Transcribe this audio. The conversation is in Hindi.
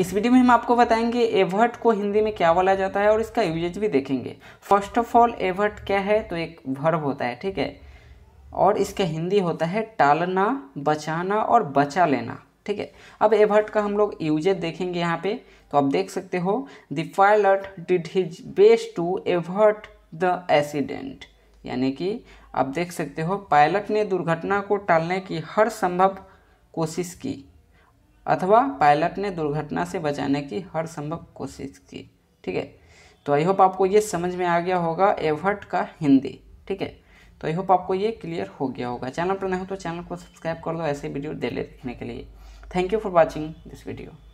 इस वीडियो में हम आपको बताएंगे एवर्ट को हिंदी में क्या बोला जाता है और इसका यूजेज भी देखेंगे फर्स्ट ऑफ ऑल एवर्ट क्या है तो एक वर्ब होता है ठीक है और इसका हिंदी होता है टालना बचाना और बचा लेना ठीक है अब एवर्ट का हम लोग यूजेज देखेंगे यहाँ पे तो आप देख सकते हो the pilot did his best to avert the accident यानी कि आप देख सकते हो पायलट ने दुर्घटना को टालने की हर संभव कोशिश की अथवा पायलट ने दुर्घटना से बचाने की हर संभव कोशिश की ठीक है तो आई होप आपको ये समझ में आ गया होगा एवर्ट का हिंदी ठीक है तो आई होप आपको ये क्लियर हो गया होगा चैनल पर नहीं हो तो चैनल को सब्सक्राइब कर दो ऐसे वीडियो डेली देखने के लिए thank you for watching this video